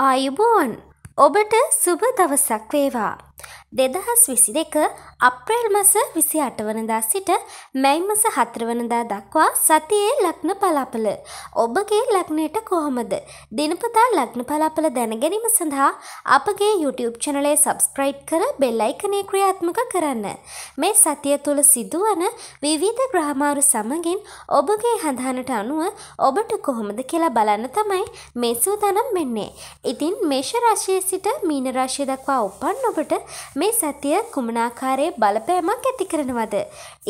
ආයුබෝන් ඔබට සුබ දවසක් වේවා දෙදහස් විසි දෙක අප්‍රේල් මස විසි අටවනදා සිට මැයි මස හත්‍රවනදා දක්වා සතියේ ලක්න පලාපල. ඔබගේ ලක්නයට කොහොමද. දිනපතා ලක්න පලාපල දැනගැනීම සඳහා අපගේ YouTube චනලේ සබස්ක්‍රයිබ් කර බෙල්ලයිකනේ ක්‍රියාත්මක කරන්න. මේ සතිය තුළ සිදුවන විවිධ ග්‍රහමාරු සමගින් ඔබගේ හඳහනට අනුව ඔබට කොහොමද කියලා බලන්න තමයි මේ සූතනම් මෙන්නේ. ඉතින් මේෂ රශය සිට මීන රශය දක්වා උපන් ඔබට මේ සතිය කුමනාකාරයේ බලපෑමක් ඇති කරනවද.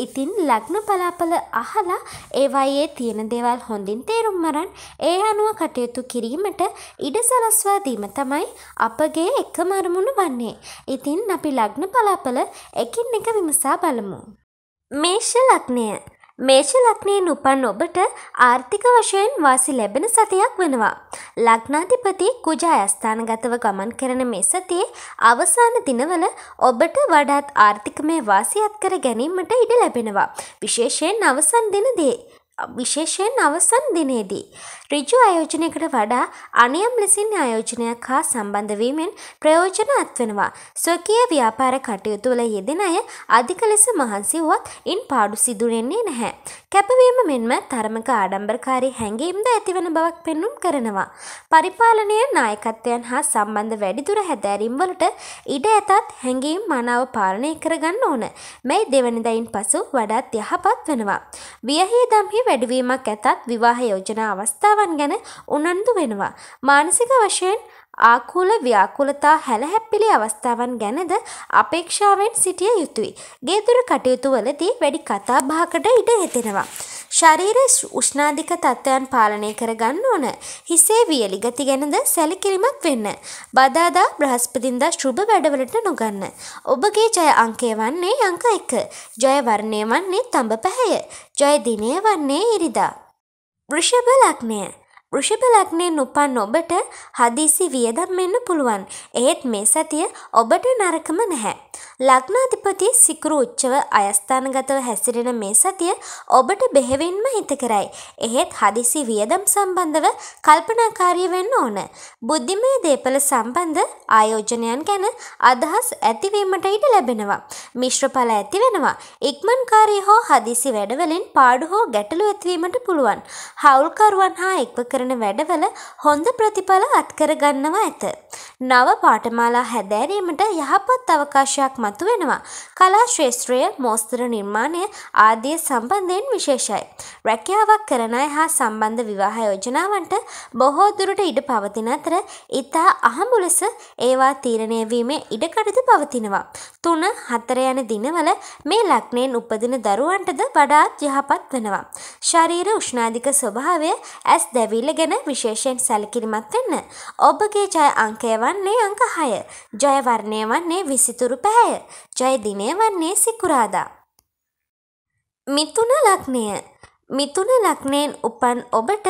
ඉතින් ලග්න පලාපල අහලා ඒවායේ තියෙන දේවල් හොඳින් තේරුම් මරන් ඒ අනුව කටයුතු කිරීමට ඉඩ සලස්වා දීම තමයි අපගේ එකම අරමුණ වන්නේ. ඉතින් අපි ලග්න පලාපල එකින් එක විමසා බලමු. මේෂ ලග්නය මේෂ ලක්නයෙන් උපන් ඔබට ආර්ථික වශයෙන් වාසි ලැබෙන සතියක් වෙනවා. ලග්නාධිපති කුජායස්ථානගතව ගමන් කරන මේ සතියේ අවසාන දිනවල ඔබට වඩාත් ආර්ථිකමය වාසියත් කර ගැනීමට ඉඩ ලැබෙනවා. විශේෂයෙන් අවසන් දිනදී. විශේෂයෙන් අවසන් දිනේදී. ඍජු ආයෝජනයකට වඩා අනියම් ලෙසින් ආයෝජනයක් හා සම්බන්ධවීමෙන් ප්‍රයෝජන අත්වෙනවා. ස්වකීය ව්‍යාපාර කටයුතු වල යෙදෙන අය අධික ලෙස මහන්සි වුවත් ඉන් පාඩු සිදුරෙන්නේ නැහැ. කැපවීම මෙන්ම තරමක ආඩම්බරකාරී හැඟීම්ද ඇතිවන බවක් පෙන්눔 කරනවා. පරිපාලනය නායකත්වයන් හා සම්බන්ධ වැඩිදුර හැදෑරීම් වලට ඉඩ ඇතත් හැඟීම් මනාව පාලනය කරගන්න ඕන. මේ දෙවනිදයින් පසු වඩාත් යහපත් වෙනවා. වියහි දම්හි වැඩිවීමක් ඇතත් විවාහ යෝජනා අවස්ථාවන් අවස්ථාවන් ගැන උනන්දු වෙනවා. මානසික වශයෙන් ආකූල ව්‍යාකූලතා හැලහැප්පිලි අවස්ථාවන් ගැනද අපේක්ෂාවෙන් සිටිය යුතුයි. ගේදුර කටයුතු වලදී වැඩි කතා බහකට ඉඩ හෙතෙනවා. ශරීර උෂ්ණාධික තත්ත්වයන් පාලනය කරගන්න ඕන. හිසේ වියලි ගති ගැනද සැලකිලිමත් වෙන්න. බදාදා බ්‍රහස්පතින්දා ශුභ වැඩවලට නොගන්න. ඔබගේ ජය අංකය වන්නේ අංක 1. ජය වර්ණය වන්නේ තඹ පැහැය. ජය දිනය වන්නේ ඉරිදා. වෘෂභ ලග්නය වෘෂභ ලග්නයෙන් උපන් ඔබට හදිසි වියදම් වෙන්න පුළුවන්. ඒත් මේ සතිය ඔබට නරකම නැහැ. ලග්නාධිපති සිකුරු උච්චව අයස්ථානගතව හැසිරෙන මේ සතිය ඔබට බෙහෙවින්ම හිතකරයි. එහෙත් හදිසි වියදම් සම්බන්ධව කල්පනාකාරී වෙන්න ඕන. බුද්ධිමය දේපල සම්බන්ධ ආයෝජනයන් ගැන අදහස් ඇතිවීමට ඉඩ ලැබෙනවා. මිශ්‍ර ඵල ඇති වෙනවා. ඉක්මන්කාරී හෝ හදිසි වැඩවලින් පාඩු හෝ ගැටලු ඇතිවීමට පුළුවන්. හවුල්කරුවන් හා එක්ව කර කරන වැඩවල හොඳ ප්‍රතිඵල අත්කරගන්නවා ඇත. නව පාඨමාලා හැදෑරීමට යහපත් අවකාශයක් මතුවෙනවා. කලා ශ්‍රේෂ්ත්‍රය මෝස්තර නිර්මාණය ආදිය සම්බන්ධයෙන් විශේෂයි. රැකියාවක් කරන අය හා සම්බන්ධ විවාහ යෝජනාවන්ට බොහෝ දුරට ඉඩ පවතින අතර ඉතා අහඹු ලෙස ඒවා තීරණය වීමේ ඉඩකඩද පවතිනවා. තුන හතර යන දිනවල මේ ලක්නයෙන් උපදින දරුවන්ටද වඩාත් යහපත් වෙනවා. ශරීර උෂ්ණාධික ස්වභාවය ඇස් දැවිල්ල ගැන විශේෂයෙන් සැලකිරිමත් වෙන්න. ඔබගේ ජය අංකය වන වන්නේ අංක හය. ජයවර්ණය වන්නේ විසිතුරු පැහැය. ජයදිනය වන්නේ සිකුරාදා. මිතුන ලක්නය මිතුන ලක්නයෙන් උපන් ඔබට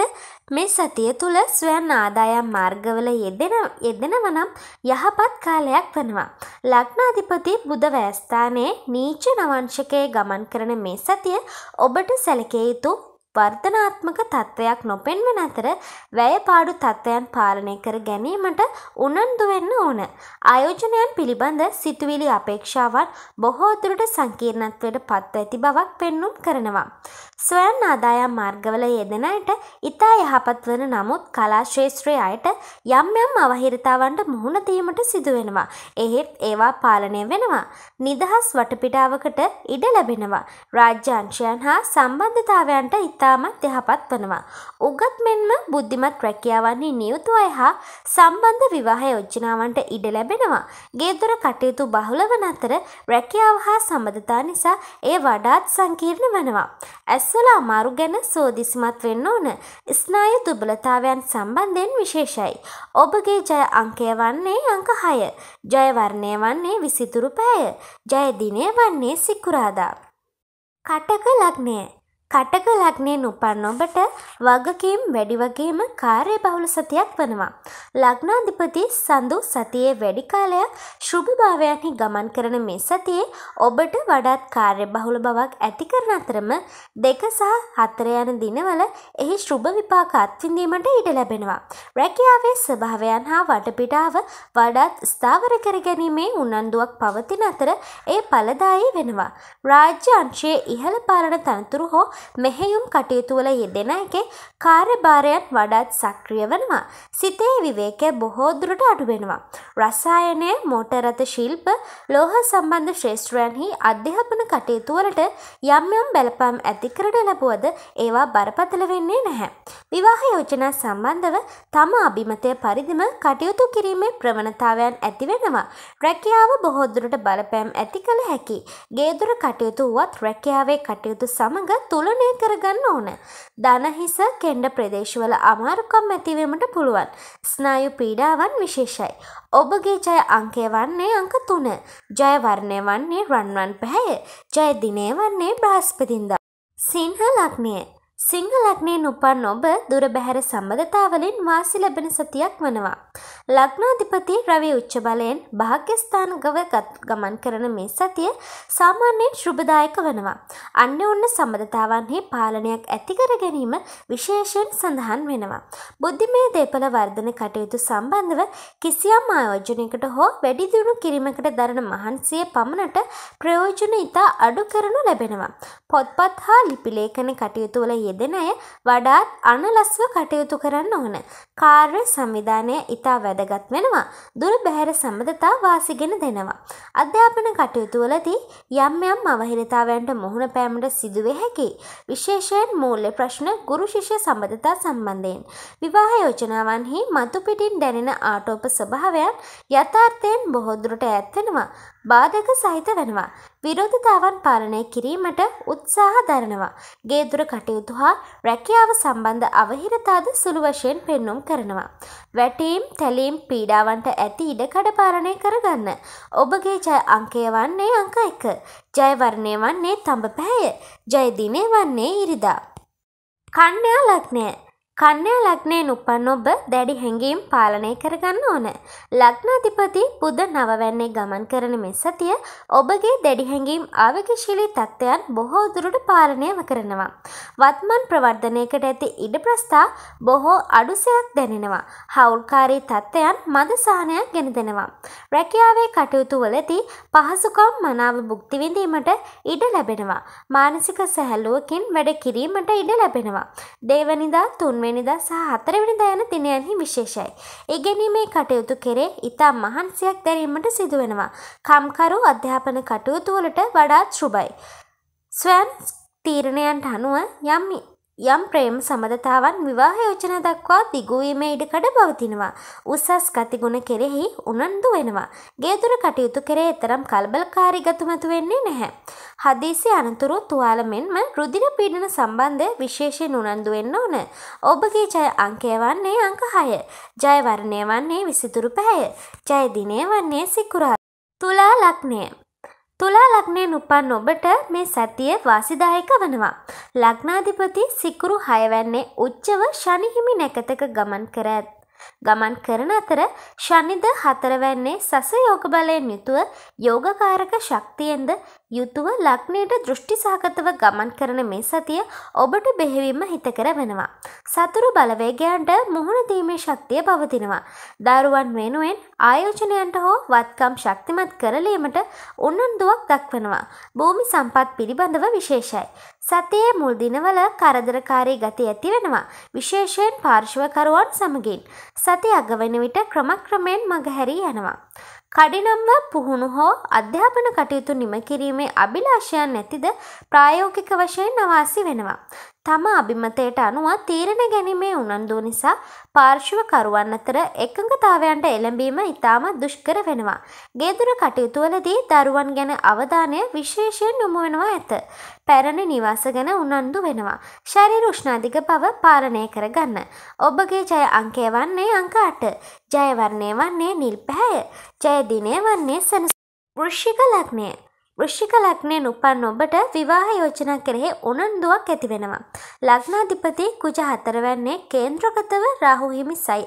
මේ සතිය තුළ ස්වයන් ආදායම් මාර්ගවල යෙදෙන යෙදෙනව නම් යහපත් කාලයක් වනවා. ලග්නාධිපති බුධ වෑස්ථානයේ නීච නවංශකයේ ගමන් කරන මේ සතිය ඔබට සැලකේ යුතු වර්ධනාත්මක තත්ත්වයක් නොපෙන්වන අතර වැයපාඩු තත්ත්වයන් පාලනය කර ගැනීමට උනන්දු වෙන්න ඕන. ආයෝජනයන් පිළිබඳ සිතුවිලි අපේක්ෂාවන් බොහෝදුරට සංකීර්ණත්වයට පත්ව ඇති බවක් පෙන්නුම් කරනවා. ස්වයන් ආදායම් මාර්ගවල යෙදෙන අයට ඉතා යහපත් වන නමුත් කලා ශේත්‍රයේ අයට යම් යම් අවහිරතාවන්ට මුහුණ දීමට සිදුවෙනවා. එහෙත් ඒවා පාලනය වෙනවා. නිදහස් වටපිටාවකට ඉඩ ලැබෙනවා. රාජ්‍ය අංශයන් හා සම්බන්ධතාවයන්ට ඉතා ඉතාමත් යහපත් වනවා. උගත් මෙන්ම බුද්ධිමත් රැකියාවන්නේ නියුතු අය හා සම්බන්ධ විවාහ යෝජනාවන්ට ඉඩ ලැබෙනවා. ගේදොර කටයුතු බහුල වන අතර රැකියාව හා සම්බඳතා නිසා ඒ වඩාත් සංකීර්ණ වනවා. ඇස්වල අමාරු ගැන සෝදිසිමත් වෙන්න ඕන. ස්නායු දුබලතාවයන් සම්බන්ධයෙන් විශේෂයි. ඔබගේ ජය අංකය වන්නේ අංක 6. ජය වර්ණය වන්නේ විසිතුරු පැය. ජය දිනය වන්නේ සිකුරාදා. කටක ලග්නය කටක ලග්නයෙන් උපන් ඔබට වගකීම් වැඩි වගේම කාර්ය බහුල සතියක් වනවා. ලග්නාධිපති සඳු සතියේ වැඩි කාලයක් ශුභභාවයන්හි ගමන් කරන මේ සතියේ ඔබට වඩාත් කාර්ය බහුල බවක් ඇති කරන අතරම දෙක සහ හතර යන දිනවල එහි ශුභ විපාක අත්විඳීමට ඉඩ ලැබෙනවා. රැකියාවේ ස්වභාවයන් හා වටපිටාව වඩාත් ස්ථාවර කරගැනීමේ උනන්දුවක් පවතින අතර ඒ ඵලදායී වෙනවා. රාජ්‍ය අංශයේ ඉහළ පාලන තනතුරු හෝ මෙහෙයුම් කටයුතුවල යෙදෙන එකේ කාර්යභාරයන් වඩාත් සක්‍රිය වනවා. සිතේ විවේකය බොහෝදුරට අඩුවෙනවා. රසායනය මෝටරත ශිල්ප ලෝහ සම්බන්ධ ශ්‍රේෂ්ත්‍රයන්හි අධ්‍යාපන කටයුතුවලට යම් යම් බැලපම් ඇතිකරට ලැබුවද ඒවා බරපතල වෙන්නේ නැහැ. විවාහ යෝජනා සම්බන්ධව තම අභිමතය පරිදිම කටයුතු කිරීමේ ප්‍රවණතාවයන් ඇතිවෙනවා. රැකියාව බොහෝදුරට බලපෑම් ඇති කළ හැකි. ගේදුර කටයුතු වුවත් රැකියාවේ කටයුතු සමඟ තුළ පාලනය කරගන්න ඕන. දනහිස කෙන්ඩ ප්‍රදේශවල අමාරුකම් ඇතිවීමට පුළුවන්. ස්නායු පීඩාවන් විශේෂයි. ඔබගේ ජය අංකය වන්නේ අංක තුන. ජයවර්ණය වන්නේ රන්වන් පැහැය. ජයදිනය වන්නේ බ්‍රහස්පතින්ද. සිංහ ලක්නය. සිංහ ලග්නයෙන් උපන් ඔබ දුර බැහැර සම්බඳතාවලින් වාසි ලැබෙන සතියක් වනවා. ලග්නාධිපති රවි උච්ච බලයෙන් භාග්‍යස්ථානගව ගමන් කරන මේ සතිය සාමාන්‍යයෙන් ශුභදායක වනවා. අන්න ඔන්න සම්බඳතාවන්හි පාලනයක් ඇතිකර ගැනීම විශේෂයෙන් සඳහන් වෙනවා. බුද්ධිමය දේපල වර්ධන කටයුතු සම්බන්ධව කිසියම් ආයෝජනයකට හෝ වැඩි දියුණු කිරීමකට දරන මහන්සිය පමණට ප්‍රයෝජන ඉතා අඩු කරනු ලැබෙනවා. පොත්පත් හා ලිපිලේඛන කටයුතු වල යෙදෙන අය වඩාත් අනලස්ව කටයුතු කරන්න ඕන. කාර්ය සංවිධානය ඉතා වැදගත් වෙනවා. දුර බැහැර සම්බඳතා වාසිගෙන දෙනවා. අධ්‍යාපන කටයුතු වලදී යම් යම් අවහිරතාවයන්ට මුහුණ පෑමට සිදුවේ හැකි. විශේෂයෙන් මූල්‍ය ප්‍රශ්න ගුරු ශිෂ්‍ය සම්බඳතා සම්බන්ධයෙන්. විවාහ යෝජනාවන්හි මතු පිටින් දැනෙන ආටෝප ස්වභාවයන් යථාර්ථයෙන් බොහෝ දුරට ඈත් වෙනවා. බාධක සහිත වෙනවා. විරෝධතාවන් පාලනය කිරීමට උත්සාහ දරනවා. ගේදුර කටයුතු හා රැකියාව සම්බන්ධ අවහිරතාද සුළු වශයෙන් පෙන්නුම් කරනවා. වැටීම් තැලීම් පීඩාවන්ට ඇති ඉඩ කඩපාලනය කරගන්න. ඔබගේ ජය අංකය වන්නේ අංක එක. ජයවරණය වන්නේ තඹ පැහැය. ජයදිනේ වන්නේ ඉරිදා. කන්‍යා ලග්නය කන්‍යා ලග්නයෙන් උපන් ඔබ දැඩි හැඟීම් පාලනය කරගන්න ඕන. ලග්නාධිපති බුද නවවැන්නේ ගමන් කරන මේ සතිය ඔබගේ දැඩි හැඟීම් ආවේගශීලී තත්ත්වයන් බොහෝ දුරට පාලනය කරනවා. වත්මන් ප්‍රවර්ධනයකට ඇති ඉඩ ප්‍රස්ථා බොහෝ අඩුසයක් දැනෙනවා. හවුල්කාරී තත්ත්වයන් මද සහනයක් ගෙන දෙනවා. රැකියාවේ කටයුතු වලදී පහසුකම් මනාව භුක්ති විඳීමට ඉඩ ලැබෙනවා. මානසික සැහැල්ලුවකින් වැඩ කිරීමට ඉඩ ලැබෙනවා. දේවනිදා තුන් තුන්වෙනිදා සහ හතරවෙනිදා යන දිනයන්හි විශේෂයි. ඉගෙනීමේ කටයුතු කෙරේ ඉතා මහන්සියක් දැරීමට සිදුවෙනවා. කම්කරු අධ්‍යාපන කටයුතුවලට වඩාත් ශුභයි. ස්වයන් තීරණයන්ට අනුව යම් යම් ප්‍රේම සමඳතාවන් විවාහ යෝජන දක්වා දිගුවීමේ ඉඩකඩ පවතිනවා. උසස් ගතිගුණ කෙරෙහි උනන්දු වෙනවා. ගේදුර කටයුතු කරේ එතරම් කල්බලකාරී ගතුමතු වෙන්නේ නැහැ. හදීසි අනතුරු තුවාල මෙන්ම රුධිර පීඩන සම්බන්ධ විශේෂයෙන් උනන්දු වෙන්න ඕන. ඔබගේ ජය අංකය වන්නේ අංක 6. ජය වර්ණය වන්නේ 23 පැය. ජය දිනය වන්නේ සිකුරාදා. තුලා ලග්නය තුලා ලග්නයෙන් උපන් ඔබට මේ සතිය වාසිදායක වනවා. ලග්නාධිපති සිකුරු හයවැන්නේ උච්චව ශනිහිමි නැකතක ගමන් කර ඇත්. ගමන් කරන අතර ශනිද හතරවැන්නේ සස යෝග බලයෙන් යුතුව යෝගකාරක ශක්තියෙන්ද යුතුව ලක්නයට දෘෂ්ටි සහගතව ගමන් කරන මේ සතිය ඔබට බෙහෙවින්ම හිතකර වෙනවා. සතුරු බලවේගයන්ට මුහුණ දීමේ ශක්තිය පවතිනවා. දරුවන් වෙනුවෙන් ආයෝජනයන්ට හෝ වත්කම් ශක්තිමත් කරලීමට උන්නන්දුවක් දක්වනවා. භූමි සම්පත් පිළිබඳව විශේෂයි. සතියේ මුල් දිනවල කරදරකාරී ගති ඇති වෙනවා. විශේෂයෙන් පාර්ශ්වකරුවන් සමගින්. සති අගවන විට ක්‍රමක්‍රමයෙන් මගහැරී යනවා. කඩිනම්ව පුහුණු හෝ අධ්‍යාපන කටයුතු නිම කිරීමේ අභිලාෂයන් නැතිද ප්‍රායෝගික වශයෙන් අවාසි වෙනවා. තම අභිමතයට අනුව තීරණ ගැනීමේ උනන්දු නිසා පාර්ශවකරුවන් අතර එකඟතාවයන්ට එළඹීම ඉතාම දුෂ්කර වෙනවා. ගේදුර කටයුතුවලදී දරුවන් ගැන අවධානය විශේෂයෙන් යොමු වෙනවා ඇත. පැරණි නිවාස ගැන උනන්දු වෙනවා. ශරීර උෂ්ණාධික බව පාලනය කරගන්න. ඔබගේ ජය අංකය වන්නේ අංක 8. ජයවර්ණය වන්නේ නිල් පැහැය. ජයදිනය වන්නේ සනසු. වෘශ්චික ලග්නය වෘෂ්ික ලක්නයෙන් උපන් ඔබට විවාහ යෝජනා කරෙහි උනන්දුවක් ඇති වෙනවා. ලග්නාධිපති කුජ හතරවැන්නේ කේන්ද්‍රගතව රාහු හිමිසයි.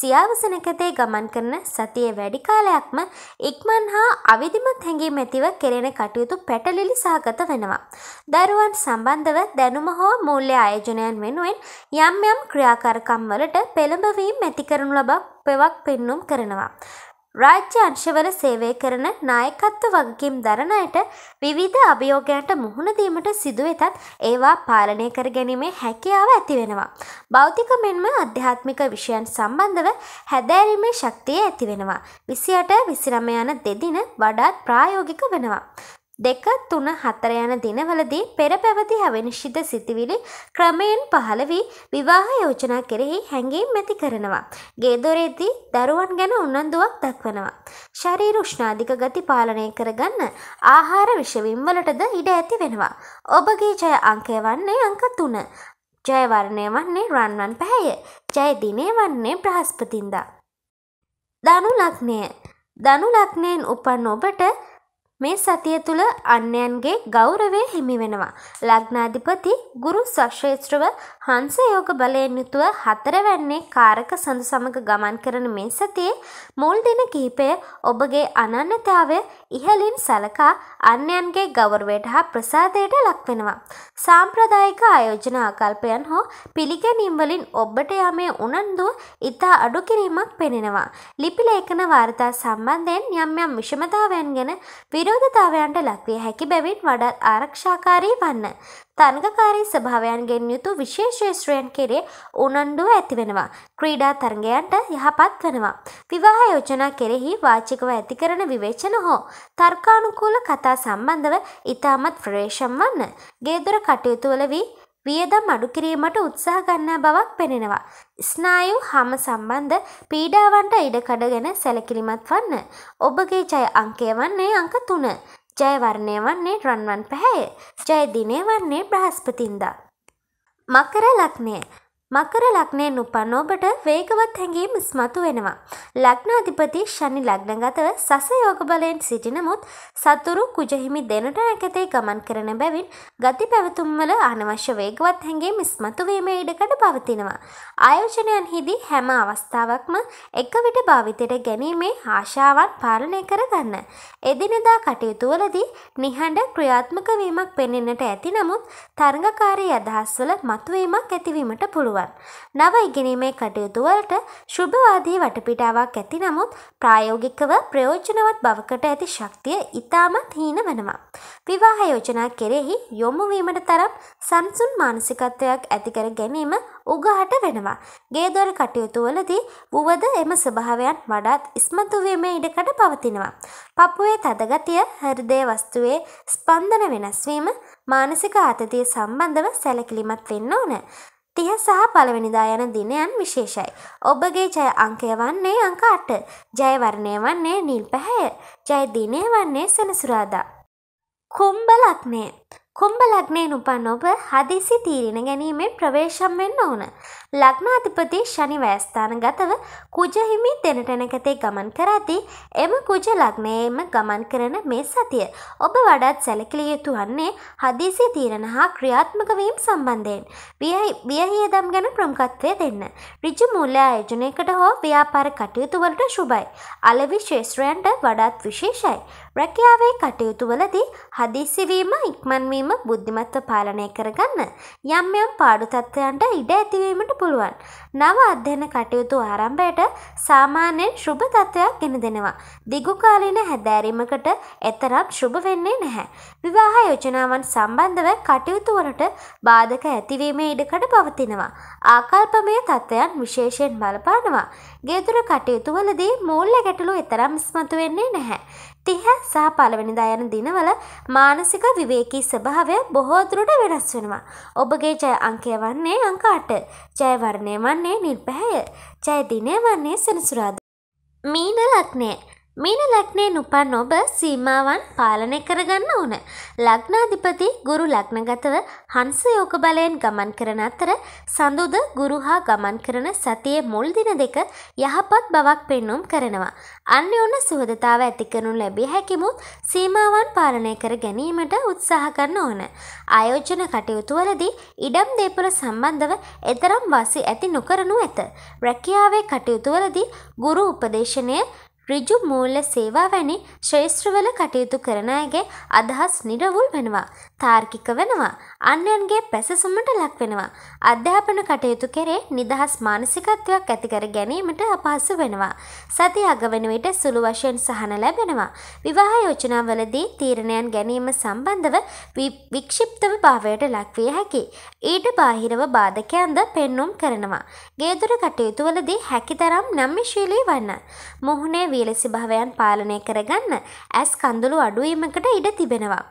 සියාවසනකතේ ගමන් කරන සතිය වැඩි කාලයක්ම ඉක්මන් හා අවිධිමත් හැඟීම් ඇතිව කෙරෙන කටයුතු පැටලිලි සහගත වෙනවා. දරුවන් සම්බන්ධව දැනුම හෝ මූල්‍ය ආයෝජනයන් වෙනුවෙන් යම් යම් ක්‍රියාකාරකම් වලට පෙළඹවීම් ඇති කරනු ලබා පෙවක් පෙන්නුම් කරනවා. රාජ්‍ය අංශවල සේවය කරන නායකත්ව වගකීම් දරණ අයට විවිධ අභියෝගයන්ට මුහුණ දීමට සිදු වෙතත් ඒවා පාලනය කර ගැනීමේ හැකියාව ඇති වෙනවා. භෞතික මෙන්ම අධ්‍යාත්මික විෂයන් සම්බන්ධව හැදෑරීමේ ශක්තිය ඇති වෙනවා. 28 29 යන දෙදින වඩාත් ප්‍රායෝගික වෙනවා. දෙක තුන හතර යන දිනවලදී පෙර පැවති හැවිනිශ්චිත සිතිවිලි ක්‍රමයෙන් පහළ වී විවාහ යෝජනා කෙරෙහි හැඟීම් ඇති කරනවා. ගේදොරේදී දරුවන් ගැන උනන්දුවක් දක්වනවා. ශරීර උෂ්ණාධික ගති පාලනය කරගන්න ආහාර විෂවිම්වලටද ඉඩ ඇති වෙනවා. ඔබගේ ජය අංකය වන්නේ අංක තුන. ජයවරණය වන්නේ රන්වන් පැහැය. ජයදිනය වන්නේ බ්‍රහස්පතින්දා. දනු ලක්නය දනු ලක්නයෙන් උපන් ඔබට මේ සතිය තුළ අන්‍යයන්ගේ ගෞරවය හිමි වෙනවා. ලග්නාධිපති ගුරු සක්ෂේත්‍රව හංස යෝග බලයෙන් යුතුව හතරවැන්නේ කාරක සඳු සමග ගමන් කරන මේ සතියේ මුල් දින කිහිපය ඔබගේ අනන්‍යතාවය ඉහලින් සලකා අන්‍යයන්ගේ ගෞරවයට හා ප්‍රසාදයට ලක්වෙනවා. සාම්ප්‍රදායික ආයෝජන ආකල්පයන් හෝ පිළිගැනීම් වලින් ඔබට යමේ උනන්දුව ඉතා අඩු කිරීමක් පෙනෙනවා. ලිපි ලේඛන වාර්තා සම්බන්ධයෙන් යම් යම් විෂමතාවයන් ගැන විරෝධතාවයන්ට ලක්විය හැකි බැවින් වඩත් ආරක්ෂාකාරී වන්න. තර්ගකාරී ස්භාවයන්ගෙන් යුතු විශේෂේශ්‍රයන් කෙරේ උනන්ඩුව ඇතිවෙනවා. ක්‍රීඩා තරගයන්ට යහපත් වනවා. විවාහ යෝජනා කෙරෙහි වාචිකව ඇති කරන විවේචන හෝ. තර්කානුකූල කතා සම්බන්ධව ඉතාමත් ප්‍රවේශම් වන්න. ගේදුර කටයුතුවල වී වියදම් අඩු කිරීමට උත්සාහ ගන්නා බවක් පෙනෙනවා. ස්නායු හම සම්බන්ධ පීඩාවන්ට ඉඩකඩ ගැන සැලකිලිමත් වන්න. ඔබගේ ජය අංකය වන්නේ අංක තුන. ජයවර්ණය වන්නේ රන්වන් පැහැය. ජයදිනය වන්නේ බ්‍රහස්පතින්දා. මකර ලක්නය මකර ලක්නයෙන් උපන් ඔබට වේගවත් හැඟීම් ඉස්මතු වෙනවා. ලග්නාධිපති ශනි ලග්නගතව සසයෝග බලයෙන් සිටිනමුත් සතුරු කුජහිමි දෙනට නැකතේ ගමන් කරන බැවින් ගති පැවතුම්වල අනවශ්‍ය වේගවත් හැඟීම් ඉස්මතු වීමේ ඉඩකඩ පවතිනවා. ආයෝජනයන්හිදී හැම අවස්ථාවක්ම එක විට භාවිතයට ගැනීමේ ආශාවන් පාලනය කරගන්න. එදිනෙදා කටයුතුවලදී නිහඬ ක්‍රියාත්මක වීමක් පෙනෙන්නට ඇති නමුත් තරඟකාරී අදහස්වල මතුවීමක් ඇතිවීමට පුළුවන්. පුළුවන්. නව ඉගෙනීමේ කටයුතුවලට ශුභවාදී වටපිටාවක් ඇති නමුත් ප්‍රායෝගිකව ප්‍රයෝජනවත් බවකට ඇති ශක්තිය ඉතාමත් හීන වනවා. විවාහ යෝජනා කෙරෙහි යොමුවීමට තරම් සම්සුන් මානසිකත්වයක් ඇතිකර ගැනීම උගහට වෙනවා. ගේදොර කටයුතුවලදී වුවද එම ස්වභාවයන් වඩාත් ඉස්මතුවීමේ ඉඩකට පවතිනවා. පපුුවේ තදගතිය හරිදේ වස්තුවේ ස්පන්දන වෙනස්වීම මානසික ආතතිය සම්බන්ධව සැලකිලිමත් වෙන්න ඕන. තිය සහ පළවෙනිදා යන දිනයන් විශේෂයි. ඔබගේ ජය අංකය වන්නේ අංක අට. ජයවරණය වන්නේ නිල් පැහැය. ජය දිනය වන්නේ සෙනසුරාදා. කුම්බ ලග්නය කුම්භ ලග්නයෙන් උපන් ඔබ හදිසි තීරණ ගැනීමෙන් ප්‍රවේශම් වෙන්න ඕන. ලග්නාධිපති ශනි වෑස්ථානගතව කුජහිමි දෙනටනකතේ ගමන් කරද්දී එම කුජ ලග්නයේම ගමන් කරන මේ සතිය. ඔබ වඩාත් සැලකිලිය යුතු වන්නේ හදිසි තීරණ හා ක්‍රියාත්මක වීම සම්බන්ධයෙන්. වියහියදම් ගැන ප්‍රමුඛත්වය දෙන්න. ඍජු මූල්‍ය ආයෝජනයකට හෝ ව්‍යාපාර කටයුතු වලට ශුභයි. අලවි ශේෂ්ත්‍රයන්ට වඩාත් විශේෂයි. රැකියාවේ කටයුතු වලදී හදිසි වීම ඉක්මන් වීම හැඟීම බුද්ධිමත්ව පාලනය කරගන්න යම් යම් පාඩු තත්ත්වයන්ට ඉඩ ඇතිවීමට පුළුවන්. නව අධ්‍යයන කටයුතු ආරම්භයට සාමාන්‍යයෙන් ශුභ තත්ත්වයක් ගෙන දෙනවා. දිගුකාලීන හැදෑරීමකට එතරම් ශුභ වෙන්නේ නැහැ. විවාහ යෝජනාවන් සම්බන්ධව කටයුතු වලට බාධක ඇතිවීමේ ඉඩකඩ පවතිනවා. ආකල්පමය තත්ත්වයන් විශේෂයෙන් බලපානවා. ගේදුර කටයුතු වලදී මූල්‍ය ගැටලු එතරම් ඉස්මතු වෙන්නේ නැහැ. තිහ සහ පළවෙනිදා යන දිනවල මානසික විවේකී ස්වභාවය බොහෝදුරට වෙනස් වෙනවා. ඔබගේ ජය අංකය වන්නේ අංක අට. ජයවර්ණය වන්නේ නිර්පැහැය. ජය දිනය වන්නේ සෙනසුරාද. මීන ලග්නය මීන ලක්නේ නුපන් ඔබ සීමාවන් පාලනය කරගන්න ඕන. ලක්නාධිපති ගුරු ලක්නගතව හන්ස යෝක බලයෙන් ගමන් කරන අතර සඳුද ගුරු හා ගමන් කරන සතියේ මුල් දින දෙක යහපත් බවක් පෙන්නුම් කරනවා. අන්න ඔන්න සුහදතාව ඇති කරනු ලැබිය හැකිමුත් සීමාවන් පාලනය කර ගැනීමට උත්සාහ කරන්න ඕන. ආයෝජන කටයුතුවලදී ඉඩම් දේපල සම්බන්ධව එතරම් වාසි ඇති නොකරනු ඇත. රැකියාවේ කටයුතුවලදී ගුරු උපදේශනය ඍජු මූල්‍ය සේවා වැනි ශ්‍රේෂ්ත්‍රවල කටයුතු කරන අයගේ අදහස් නිරවුල් වෙනවා. තාර්කික වෙනවා. අන්‍යයන්ගේ පැසසුමට ලක් වෙනවා. අධ්‍යාපන කටයුතු කෙරේ නිදහස් මානසිකත්වයක් ඇතිකර ගැනීමට අපහසු වෙනවා. සති අගවන විට සුළු වශයෙන් සහන ලැබෙනවා. විවාහ යෝජනාවලදී තීරණයන් ගැනීම සම්බන්ධව වික්ෂිප්තව භාවයට ලක්විය හැකි. ඊට බාහිරව බාධකයන්ද පෙන්නුම් කරනවා. ගේදුර කටයුතුවලදී හැකිතරම් නම්‍යශීලී වන්න. මුහුණේ වියලෙසි භාවයන් පාලනය කරගන්න ඇස් කඳුළු අඩුවීමකට ඉඩ තිබෙනවා.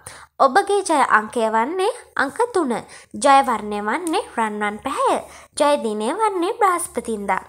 ඔබගේ ජය අංකය වන්නේ අංක තුන ජයවර්ණය වන්නේ රන්වන් පැහැය ජයදිනය වන්නේ බ්‍රාස්පතින්දා.